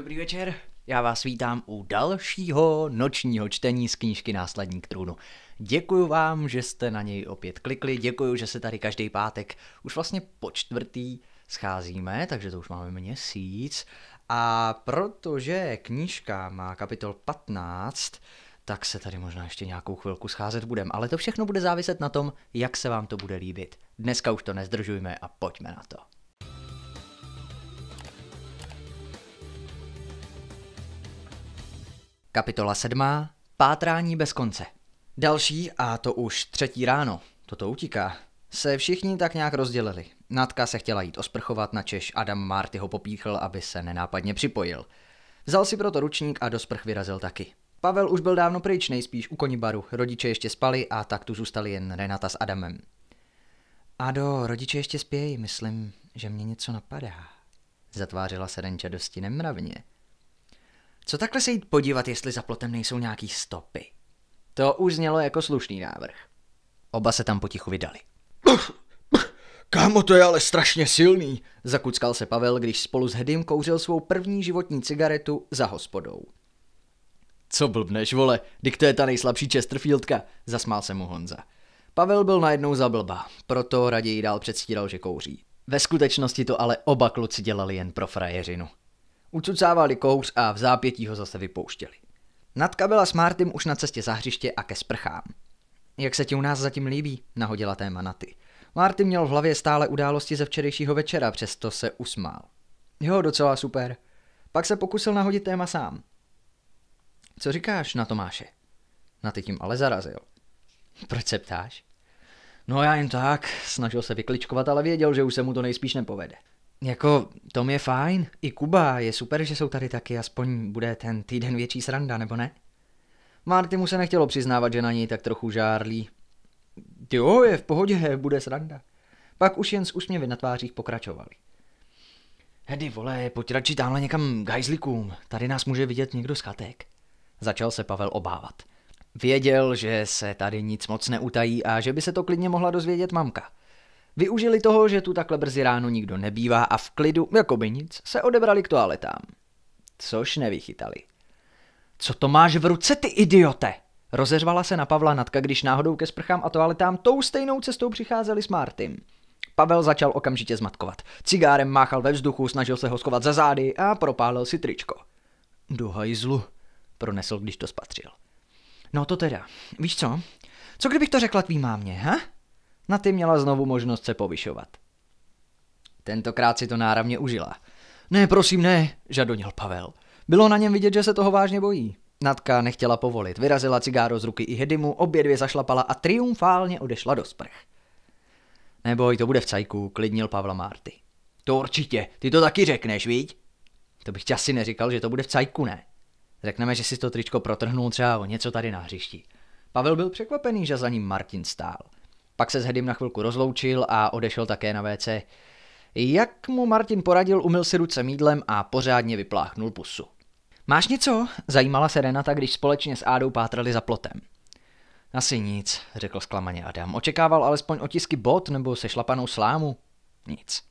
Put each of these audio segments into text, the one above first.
Dobrý večer, já vás vítám u dalšího nočního čtení z knížky Následník trůnu. Děkuji vám, že jste na něj opět klikli, děkuji, že se tady každý pátek už vlastně po čtvrtý scházíme, takže to už máme měsíc. A protože knížka má kapitol 15, tak se tady možná ještě nějakou chvilku scházet budem, ale to všechno bude záviset na tom, jak se vám to bude líbit. Dneska už to nezdržujme a pojďme na to. Kapitola 7. Pátrání bez konce. Další, a to už třetí ráno, toto utíká, se všichni tak nějak rozdělili. Natka se chtěla jít osprchovat, na Češ Adam Marty ho popíchl, aby se nenápadně připojil. Vzal si proto ručník a do sprch vyrazil taky. Pavel už byl dávno pryč, nejspíš u konibaru. Rodiče ještě spali a tak tu zůstali jen Renata s Adamem. Ado, rodiče ještě spějí, myslím, že mě něco napadá. Zatvářila se Renča dosti nemravně. Co takhle se jít podívat, jestli za plotem nejsou nějaký stopy? To už znělo jako slušný návrh. Oba se tam potichu vydali. Kámo, to je ale strašně silný, zakuckal se Pavel, když spolu s Hedym kouřil svou první životní cigaretu za hospodou. Co blbneš, vole, dik to je ta nejslabší Chesterfieldka, zasmál se mu Honza. Pavel byl najednou za blba, proto raději dál předstíral, že kouří. Ve skutečnosti to ale oba kluci dělali jen pro frajeřinu. Ucucávali kouř a v zápětí ho zase vypouštěli. Natka byla s Martym už na cestě za hřiště a ke sprchám. Jak se ti u nás zatím líbí, nahodila téma Naty. Marty měl v hlavě stále události ze včerejšího večera, přesto se usmál. Jo, docela super. Pak se pokusil nahodit téma sám. Co říkáš na Tomáše? Na ty tím ale zarazil. Proč se ptáš? No já jen tak, snažil se vykličkovat, ale věděl, že už se mu to nejspíš nepovede. Jako, Tom je fajn, i Kuba, je super, že jsou tady taky, aspoň bude ten týden větší sranda, nebo ne? Marty mu se nechtělo přiznávat, že na něj tak trochu žárlí. Jo, je v pohodě, bude sranda. Pak už jen s úsměvy na tvářích pokračovali. Hedy, vole, pojď radši tamhle někam k hajzlikům, tady nás může vidět někdo z chatek. Začal se Pavel obávat. Věděl, že se tady nic moc neutají a že by se to klidně mohla dozvědět mamka – Využili toho, že tu takhle brzy ráno nikdo nebývá a v klidu, jako by nic, se odebrali k toaletám. Což nevychytali. Co to máš v ruce, ty idiote? Rozeřvala se na Pavla Natka, když náhodou ke sprchám a toaletám tou stejnou cestou přicházeli s Martym. Pavel začal okamžitě zmatkovat. Cigárem máchal ve vzduchu, snažil se ho schovat za zády a propálil si tričko. Do hajzlu, pronesl, když to spatřil. No to teda, víš co? Co kdybych to řekla tvý mámě, ha? Na ty měla znovu možnost se povyšovat. Tentokrát si to náravně užila. Ne, prosím, ne, žadonil Pavel. Bylo na něm vidět, že se toho vážně bojí. Natka nechtěla povolit, vyrazila cigáro z ruky i Hedimu, obě dvě zašlapala a triumfálně odešla do sprch. Neboj, to bude v cajku, klidnil Pavla Marty. To určitě, ty to taky řekneš, víď? To bych ti asi neříkal, že to bude v cajku, ne? Řekneme, že si to tričko protrhnul třeba o něco tady na hřišti. Pavel byl překvapený, že za ním Martin stál. Pak se s Hedym na chvilku rozloučil a odešel také na WC. Jak mu Martin poradil, umyl si ruce mídlem a pořádně vypláchnul pusu. Máš něco? Zajímala se Renata, když společně s Ádou pátrali za plotem. Asi nic, řekl zklamaně Adam. Očekával alespoň otisky bot nebo sešlapanou slámu. Nic.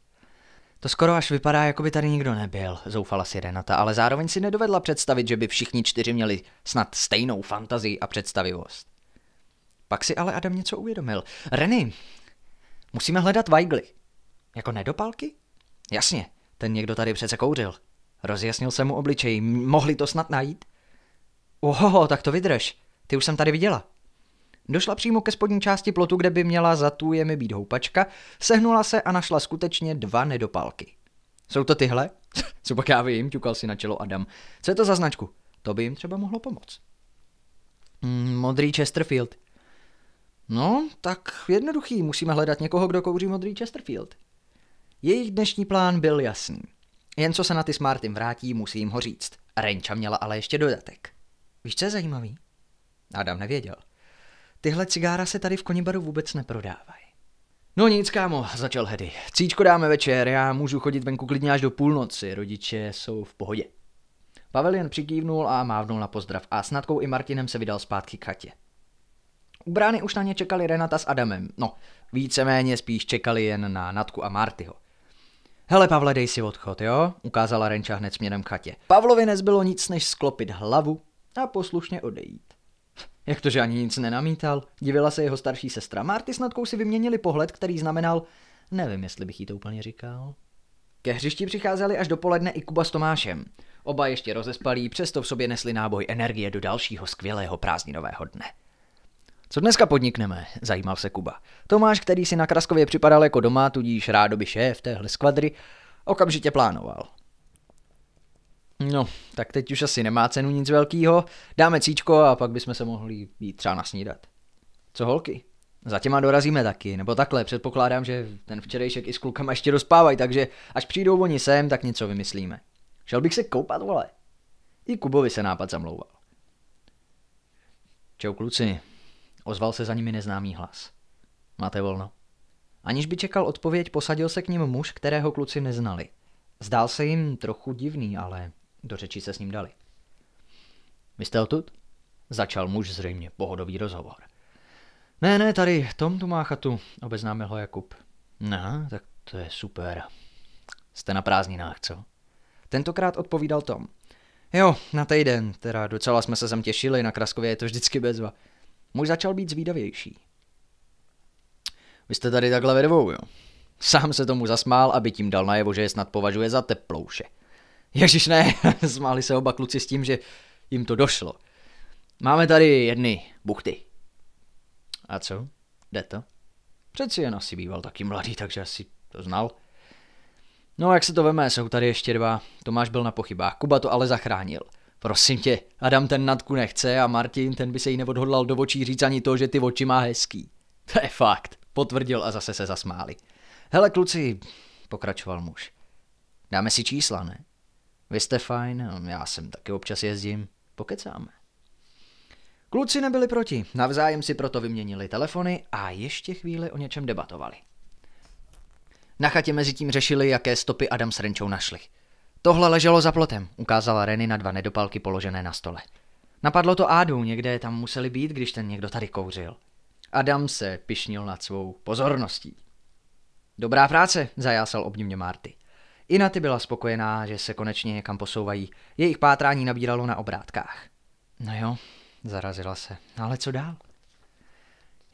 To skoro až vypadá, jako by tady nikdo nebyl, zoufala si Renata, ale zároveň si nedovedla představit, že by všichni čtyři měli snad stejnou fantazii a představivost. Pak si ale Adam něco uvědomil. Reny, musíme hledat Weigly. Jako nedopalky? Jasně, ten někdo tady přece kouřil. Rozjasnil se mu obličej, mohli to snad najít? Oho, tak to vydrž, ty už jsem tady viděla. Došla přímo ke spodní části plotu, kde by měla za tujemi být houpačka, sehnula se a našla skutečně dva nedopálky. Jsou to tyhle? Co pak já vím, ťukal si na čelo Adam. Co je to za značku? To by jim třeba mohlo pomoct. Mm, modrý Chesterfield, No, tak jednoduchý, musíme hledat někoho, kdo kouří modrý Chesterfield. Jejich dnešní plán byl jasný. Jen co se na ty s Martin vrátí, musí jim ho říct. Renča měla ale ještě dodatek. Víš, co je zajímavý? Adam nevěděl. Tyhle cigára se tady v konibaru vůbec neprodávají. No nic, kámo, začal Hedy. Cíčko dáme večer, já můžu chodit venku klidně až do půlnoci, rodiče jsou v pohodě. Pavel jen přikývnul a mávnul na pozdrav a s Natkou i Martinem se vydal zpátky k chatě. U brány už na ně čekali Renata s Adamem, no, víceméně spíš čekali jen na Natku a Martyho. Hele Pavle, dej si odchod, jo? Ukázala Renča hned směrem k chatě. Pavlovi nezbylo nic, než sklopit hlavu a poslušně odejít. Jak to, že ani nic nenamítal? Divila se jeho starší sestra. Marty s Natkou si vyměnili pohled, který znamenal, nevím, jestli bych jí to úplně říkal. Ke hřišti přicházeli až dopoledne i Kuba s Tomášem. Oba ještě rozespalí, přesto v sobě nesli náboj energie do dalšího skvělého prázdninového dne. Co dneska podnikneme? Zajímal se Kuba. Tomáš, který si na Kraskově připadal jako doma, tudíž rádoby šéf téhle skvadry, okamžitě plánoval. No, tak teď už asi nemá cenu nic velkýho. Dáme cíčko a pak bychom se mohli jít třeba nasnídat. Co holky? Za těma dorazíme taky, nebo takhle, předpokládám, že ten včerejšek i s klukama ještě rozpávají, takže až přijdou oni sem, tak něco vymyslíme. Šel bych se koupat, vole. I Kubovi se nápad zamlouval. Čau kluci, Ozval se za nimi neznámý hlas. Máte volno. Aniž by čekal odpověď, posadil se k ním muž, kterého kluci neznali. Zdál se jim trochu divný, ale do řeči se s ním dali. Vy jste odtud? Začal muž zřejmě pohodový rozhovor. Ne, ne, tady, Tom tu má chatu, obeznámil ho Jakub. No, tak to je super. Jste na prázdninách, co? Tentokrát odpovídal Tom. Jo, na týden, teda docela jsme se sem těšili, na Kraskově je to vždycky bezva. Muž začal být zvídavější. Vy jste tady takhle ve dvou, jo? Sám se tomu zasmál, aby tím dal najevo, že je snad považuje za teplouše. Ježíš ne, smáli se oba kluci s tím, že jim to došlo. Máme tady jedny buchty. A co? Jde to? Přeci jen asi býval taky mladý, takže asi to znal. No jak se to veme, jsou tady ještě dva. Tomáš byl na pochybách, Kuba to ale zachránil – Prosím tě, Adam ten natku nechce a Martin ten by se jí neodhodlal do očí říct ani to, že ty oči má hezký. To je fakt, potvrdil a zase se zasmáli. Hele kluci, pokračoval muž. Dáme si čísla, ne? Vy jste fajn, já jsem. taky občas jezdím, pokecáme. Kluci nebyli proti, navzájem si proto vyměnili telefony a ještě chvíli o něčem debatovali. Na chatě mezi tím řešili, jaké stopy Adam s Renčou našli – Tohle leželo za plotem, ukázala Reny na dva nedopalky položené na stole. Napadlo to Ádu, někde tam museli být, když ten někdo tady kouřil. Adam se pišnil nad svou pozorností. Dobrá práce, zajásal obdivně Marty. Ina ty byla spokojená, že se konečně někam posouvají. Jejich pátrání nabíralo na obrátkách. No jo, zarazila se. No ale co dál?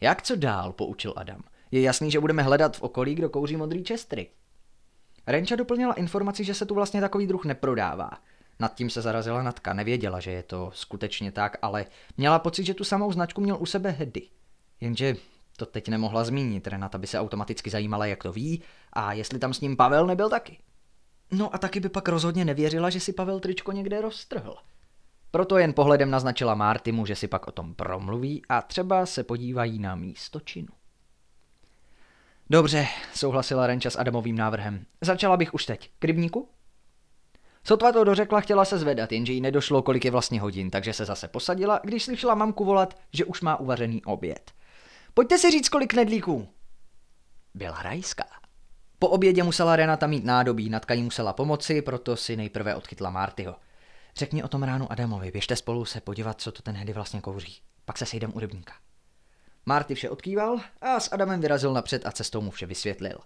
Jak co dál, poučil Adam. Je jasný, že budeme hledat v okolí, kdo kouří modrý čestry. Renča doplnila informaci, že se tu vlastně takový druh neprodává. Nad tím se zarazila Natka, nevěděla, že je to skutečně tak, ale měla pocit, že tu samou značku měl u sebe Hedy. Jenže to teď nemohla zmínit, Renata by se automaticky zajímala, jak to ví a jestli tam s ním Pavel nebyl taky. No a taky by pak rozhodně nevěřila, že si Pavel tričko někde roztrhl. Proto jen pohledem naznačila Martimu, že si pak o tom promluví a třeba se podívají na místo činu. Dobře, souhlasila Renča s Adamovým návrhem. Začala bych už teď. K rybníku? Sotva to dořekla, chtěla se zvedat, jenže jí nedošlo, kolik je vlastně hodin, takže se zase posadila, když slyšela mamku volat, že už má uvařený oběd. Pojďte si říct, kolik nedlíků. Byla rajská. Po obědě musela Renata mít nádobí, Natka jí musela pomoci, proto si nejprve odchytla Martyho. Řekni o tom ránu Adamovi, běžte spolu se podívat, co to ten Hedy vlastně kouří. Pak se sejdem u rybníka. Marty vše odkýval a s Adamem vyrazil napřed a cestou mu vše vysvětlil.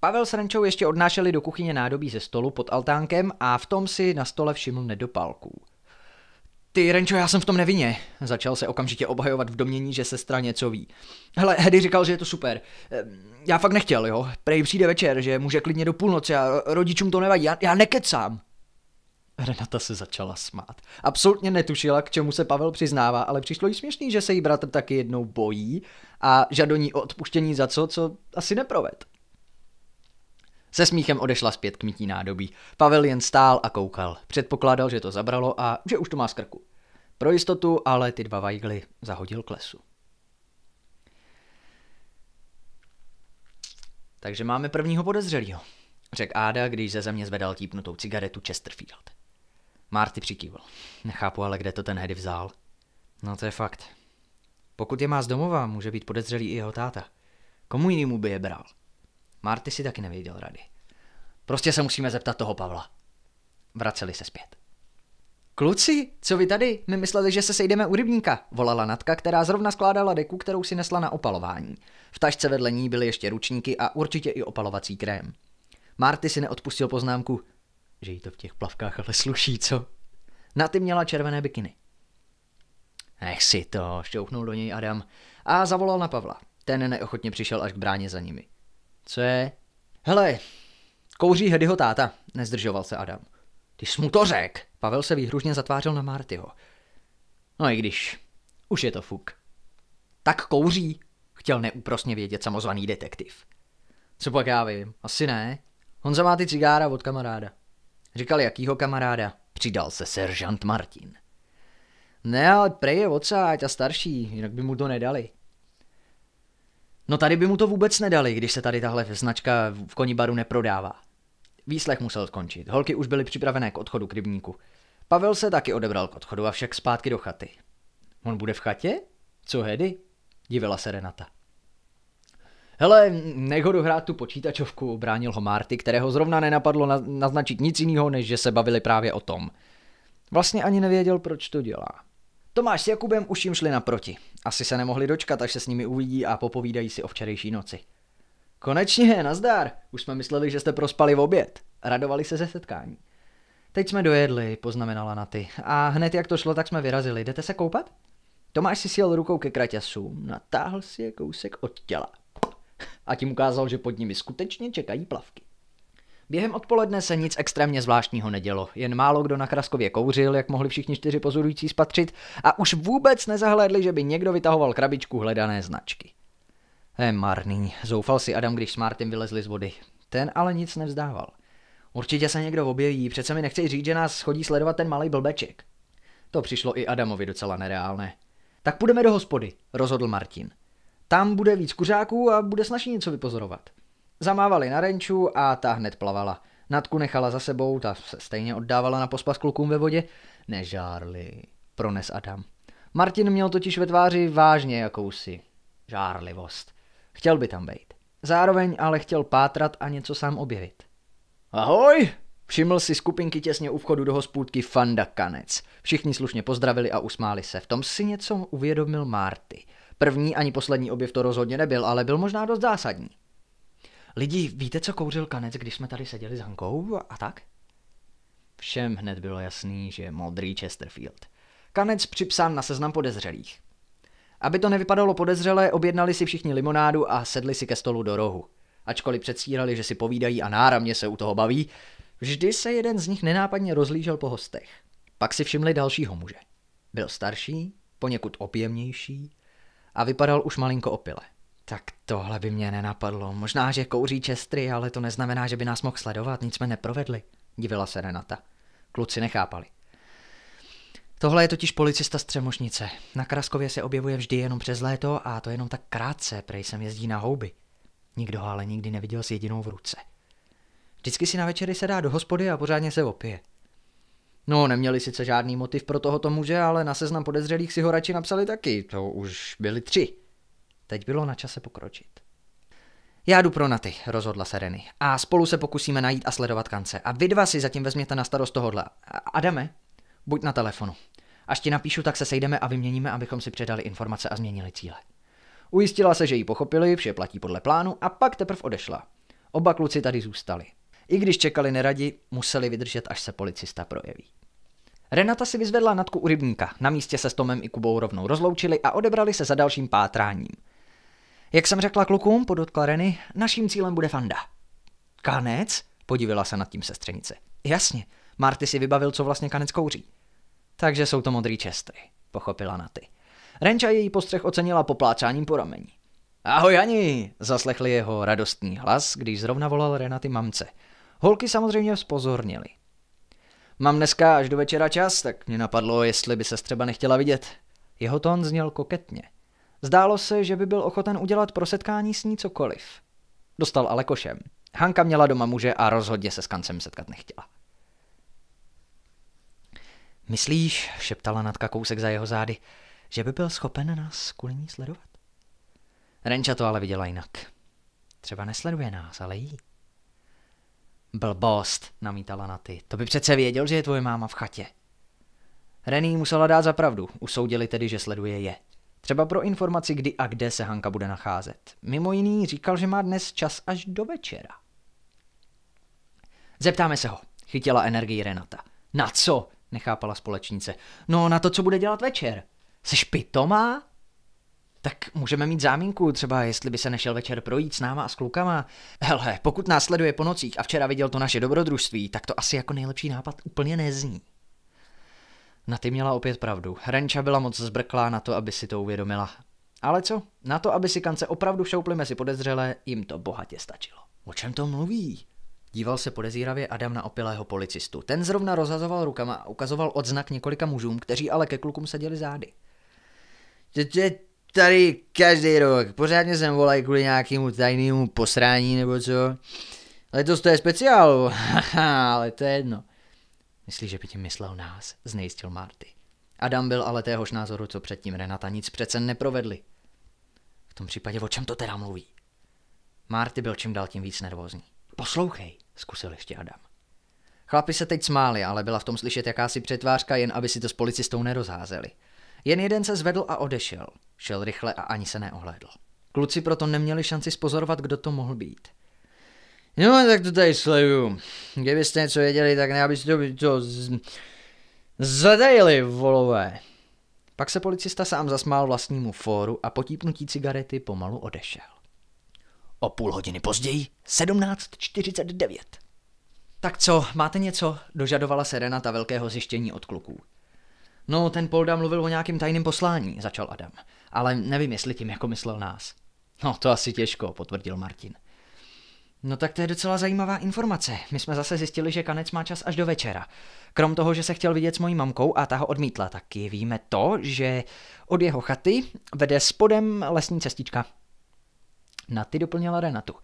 Pavel s Renčou ještě odnášeli do kuchyně nádobí ze stolu pod altánkem a v tom si na stole všiml nedopálků. Ty, Renčo, já jsem v tom nevině, začal se okamžitě obhajovat v domění, že sestra něco ví. Hele, Hedy říkal, že je to super. Ehm, já fakt nechtěl, jo. Prej přijde večer, že může klidně do půlnoci a rodičům to nevadí. Já, já nekecám. Renata se začala smát. Absolutně netušila, k čemu se Pavel přiznává, ale přišlo jí směšný, že se jí bratr taky jednou bojí a žadoní o odpuštění za co, co asi neproved. Se smíchem odešla zpět k mytí nádobí. Pavel jen stál a koukal. Předpokládal, že to zabralo a že už to má z krku. Pro jistotu ale ty dva vajgly zahodil k lesu. Takže máme prvního podezřelého, řekl Áda, když ze země zvedal típnutou cigaretu Chesterfield. Marty přikývl. Nechápu ale, kde to ten Hedy vzal. No to je fakt. Pokud je má z domova, může být podezřelý i jeho táta. Komu jinému by je bral? Marty si taky nevěděl rady. Prostě se musíme zeptat toho Pavla. Vraceli se zpět. Kluci, co vy tady? My mysleli, že se sejdeme u rybníka, volala Natka, která zrovna skládala deku, kterou si nesla na opalování. V tašce vedle ní byly ještě ručníky a určitě i opalovací krém. Marty si neodpustil poznámku že jí to v těch plavkách ale sluší, co? Na ty měla červené bikiny. Nech si to, šťouchnul do něj Adam a zavolal na Pavla. Ten neochotně přišel až k bráně za nimi. Co je? Hele, kouří Hedyho táta, nezdržoval se Adam. Ty jsi mu to řek! Pavel se výhružně zatvářil na Martyho. No i když, už je to fuk. Tak kouří, chtěl neúprosně vědět samozvaný detektiv. Co pak já vím, asi ne. Honza má ty cigára od kamaráda. Říkal, jakýho kamaráda? Přidal se seržant Martin. Ne, ale prej je odsáď a starší, jinak by mu to nedali. No tady by mu to vůbec nedali, když se tady tahle značka v konibaru neprodává. Výslech musel skončit, holky už byly připravené k odchodu k rybníku. Pavel se taky odebral k odchodu, avšak zpátky do chaty. On bude v chatě? Co Hedy? Divila se Renata. Hele, nech ho tu počítačovku, bránil ho Marty, kterého zrovna nenapadlo naznačit nic jiného, než že se bavili právě o tom. Vlastně ani nevěděl, proč to dělá. Tomáš s Jakubem už jim šli naproti. Asi se nemohli dočkat, až se s nimi uvidí a popovídají si o včerejší noci. Konečně, nazdar! Už jsme mysleli, že jste prospali v oběd. Radovali se ze setkání. Teď jsme dojedli, poznamenala Naty. A hned jak to šlo, tak jsme vyrazili. Jdete se koupat? Tomáš si sjel rukou ke kraťasům, natáhl si je kousek od těla. A tím ukázal, že pod nimi skutečně čekají plavky. Během odpoledne se nic extrémně zvláštního nedělo, jen málo kdo na Kraskově kouřil, jak mohli všichni čtyři pozorující spatřit, a už vůbec nezahlédli, že by někdo vytahoval krabičku hledané značky. Je marný, zoufal si Adam, když s Martin vylezli z vody. Ten ale nic nevzdával. Určitě se někdo objeví, přece mi nechci říct, že nás chodí sledovat ten malý blbeček. To přišlo i Adamovi docela nereálné. Tak půjdeme do hospody, rozhodl Martin. Tam bude víc kuřáků a bude snaží něco vypozorovat. Zamávali na renču a ta hned plavala. Natku nechala za sebou, ta se stejně oddávala na pospas klukům ve vodě. Nežárli, prones Adam. Martin měl totiž ve tváři vážně jakousi žárlivost. Chtěl by tam být. Zároveň ale chtěl pátrat a něco sám objevit. Ahoj! Všiml si skupinky těsně u vchodu do hospůdky Fanda Kanec. Všichni slušně pozdravili a usmáli se. V tom si něco uvědomil Marty. První ani poslední objev to rozhodně nebyl, ale byl možná dost zásadní. Lidi, víte, co kouřil kanec, když jsme tady seděli s Hankou a tak? Všem hned bylo jasný, že modrý Chesterfield. Kanec připsán na seznam podezřelých. Aby to nevypadalo podezřelé, objednali si všichni limonádu a sedli si ke stolu do rohu. Ačkoliv předstírali, že si povídají a náramně se u toho baví, vždy se jeden z nich nenápadně rozlížel po hostech. Pak si všimli dalšího muže. Byl starší, poněkud opěmnější, a vypadal už malinko opile. Tak tohle by mě nenapadlo. Možná, že kouří čestry, ale to neznamená, že by nás mohl sledovat, nic jsme neprovedli, divila se Renata. Kluci nechápali. Tohle je totiž policista z Třemošnice. Na Kraskově se objevuje vždy jenom přes léto a to jenom tak krátce, prej sem jezdí na houby. Nikdo ho ale nikdy neviděl s jedinou v ruce. Vždycky si na večery sedá do hospody a pořádně se opije. No, neměli sice žádný motiv pro tohoto muže, ale na seznam podezřelých si ho radši napsali taky. To už byli tři. Teď bylo na čase pokročit. Já jdu pro Naty, rozhodla se Reny. A spolu se pokusíme najít a sledovat kance. A vy dva si zatím vezměte na starost tohodle. Adame, buď na telefonu. Až ti napíšu, tak se sejdeme a vyměníme, abychom si předali informace a změnili cíle. Ujistila se, že ji pochopili, vše platí podle plánu a pak teprve odešla. Oba kluci tady zůstali. I když čekali neradi, museli vydržet, až se policista projeví. Renata si vyzvedla natku u rybníka, na místě se s Tomem i Kubou rovnou rozloučili a odebrali se za dalším pátráním. Jak jsem řekla klukům, podotkla Reny, naším cílem bude Fanda. Kanec? Podívala se nad tím sestřenice. Jasně, Marty si vybavil, co vlastně kanec kouří. Takže jsou to modrý čestry, pochopila Naty. Renča její postřeh ocenila poplácáním po rameni. Ahoj Ani, Zaslechli jeho radostný hlas, když zrovna volal Renaty mamce – Holky samozřejmě vzpozornili. Mám dneska až do večera čas, tak mě napadlo, jestli by se třeba nechtěla vidět. Jeho tón zněl koketně. Zdálo se, že by byl ochoten udělat pro setkání s ní cokoliv. Dostal ale košem. Hanka měla doma muže a rozhodně se s kancem setkat nechtěla. Myslíš, šeptala Natka kousek za jeho zády, že by byl schopen nás kvůli ní sledovat? Renča to ale viděla jinak. Třeba nesleduje nás, ale jí. Blbost, namítala na ty. To by přece věděl, že je tvoje máma v chatě. Rený musela dát za pravdu, usoudili tedy, že sleduje je. Třeba pro informaci, kdy a kde se Hanka bude nacházet. Mimo jiný říkal, že má dnes čas až do večera. Zeptáme se ho, chytila energii Renata. Na co? nechápala společnice. No na to, co bude dělat večer. Seš pitomá? tak můžeme mít záminku, třeba jestli by se nešel večer projít s náma a s klukama. Hele, pokud nás sleduje po nocích a včera viděl to naše dobrodružství, tak to asi jako nejlepší nápad úplně nezní. Na ty měla opět pravdu. Renča byla moc zbrklá na to, aby si to uvědomila. Ale co? Na to, aby si kance opravdu šoupli mezi podezřelé, jim to bohatě stačilo. O čem to mluví? Díval se podezíravě Adam na opilého policistu. Ten zrovna rozhazoval rukama a ukazoval odznak několika mužům, kteří ale ke klukům seděli zády tady každý rok. Pořádně jsem volal kvůli nějakému tajnému posrání nebo co. Letos to je speciál, ale to je jedno. Myslíš, že by ti myslel nás? Znejistil Marty. Adam byl ale téhož názoru, co předtím Renata nic přece neprovedli. V tom případě o čem to teda mluví? Marty byl čím dál tím víc nervózní. Poslouchej, zkusil ještě Adam. Chlapi se teď smáli, ale byla v tom slyšet jakási přetvářka, jen aby si to s policistou nerozházeli. Jen jeden se zvedl a odešel. Šel rychle a ani se neohlédl. Kluci proto neměli šanci spozorovat, kdo to mohl být. No, tak to tady sleju. Kdybyste něco věděli, tak ne, abyste to, to z... zadejli, volové. Pak se policista sám zasmál vlastnímu fóru a potípnutí cigarety pomalu odešel. O půl hodiny později, 17.49. Tak co, máte něco? Dožadovala se Renata velkého zjištění od kluků. No, ten Polda mluvil o nějakém tajném poslání, začal Adam. Ale nevím, jestli tím jako myslel nás. No, to asi těžko, potvrdil Martin. No tak to je docela zajímavá informace. My jsme zase zjistili, že Kanec má čas až do večera. Krom toho, že se chtěl vidět s mojí mamkou a ta ho odmítla, taky víme to, že od jeho chaty vede spodem lesní cestička. Na ty doplnila Renatu.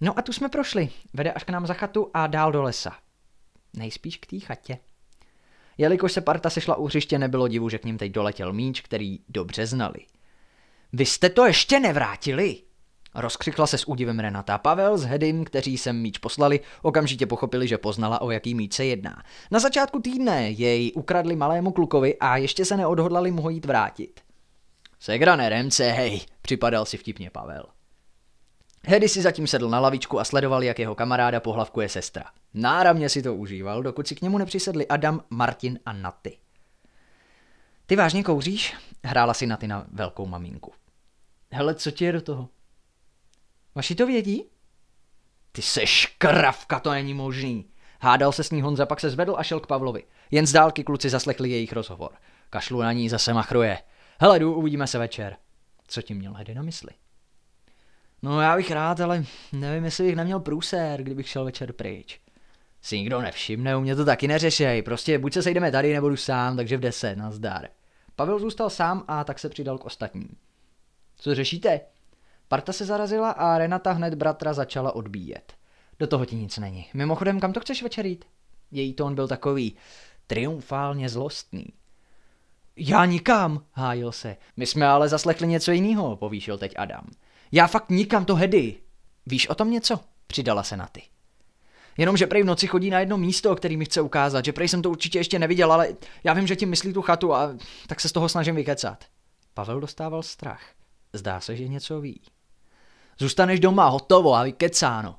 No a tu jsme prošli. Vede až k nám za chatu a dál do lesa. Nejspíš k té chatě. Jelikož se parta sešla u hřiště, nebylo divu, že k ním teď doletěl míč, který dobře znali. Vy jste to ještě nevrátili? Rozkřikla se s údivem Renata. Pavel s Hedim, kteří sem míč poslali, okamžitě pochopili, že poznala, o jaký míč se jedná. Na začátku týdne jej ukradli malému klukovi a ještě se neodhodlali mu ho jít vrátit. Segra neremce, hej, připadal si vtipně Pavel. Hedy si zatím sedl na lavičku a sledoval, jak jeho kamaráda pohlavkuje sestra. Náramně si to užíval, dokud si k němu nepřisedli Adam, Martin a Naty. Ty vážně kouříš? Hrála si Naty na velkou maminku. Hele, co ti je do toho? Vaši to vědí? Ty se škravka, to není možný. Hádal se s ní Honza, pak se zvedl a šel k Pavlovi. Jen z dálky kluci zaslechli jejich rozhovor. Kašlu na ní zase machruje. Hele, jdu, uvidíme se večer. Co ti měl Hedy na mysli? No já bych rád, ale nevím, jestli bych neměl průser, kdybych šel večer pryč. Si nikdo nevšimne, u mě to taky neřešej, prostě buď se sejdeme tady, nebo jdu sám, takže v deset, nazdar. Pavel zůstal sám a tak se přidal k ostatním. Co řešíte? Parta se zarazila a Renata hned bratra začala odbíjet. Do toho ti nic není. Mimochodem, kam to chceš večer jít? Její tón byl takový triumfálně zlostný. Já nikam, hájil se. My jsme ale zaslechli něco jiného, povýšil teď Adam. Já fakt nikam to hedy. Víš o tom něco? Přidala se na ty. Jenomže prej v noci chodí na jedno místo, který mi chce ukázat, že prej jsem to určitě ještě neviděl, ale já vím, že tím myslí tu chatu a tak se z toho snažím vykecat. Pavel dostával strach. Zdá se, že něco ví. Zůstaneš doma, hotovo a vykecáno.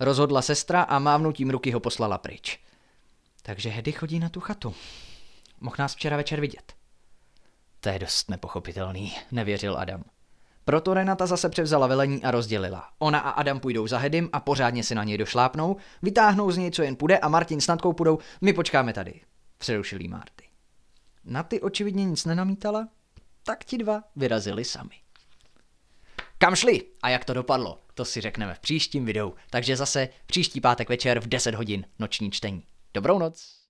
Rozhodla sestra a mávnutím ruky ho poslala pryč. Takže Hedy chodí na tu chatu. Mohl nás včera večer vidět. To je dost nepochopitelný, nevěřil Adam. Proto Renata zase převzala velení a rozdělila. Ona a Adam půjdou za Hedim a pořádně si na něj došlápnou, vytáhnou z něj, co jen půjde a Martin s Natkou půjdou, my počkáme tady, přerušil jí Marty. Na ty očividně nic nenamítala, tak ti dva vyrazili sami. Kam šli a jak to dopadlo, to si řekneme v příštím videu, takže zase příští pátek večer v 10 hodin noční čtení. Dobrou noc!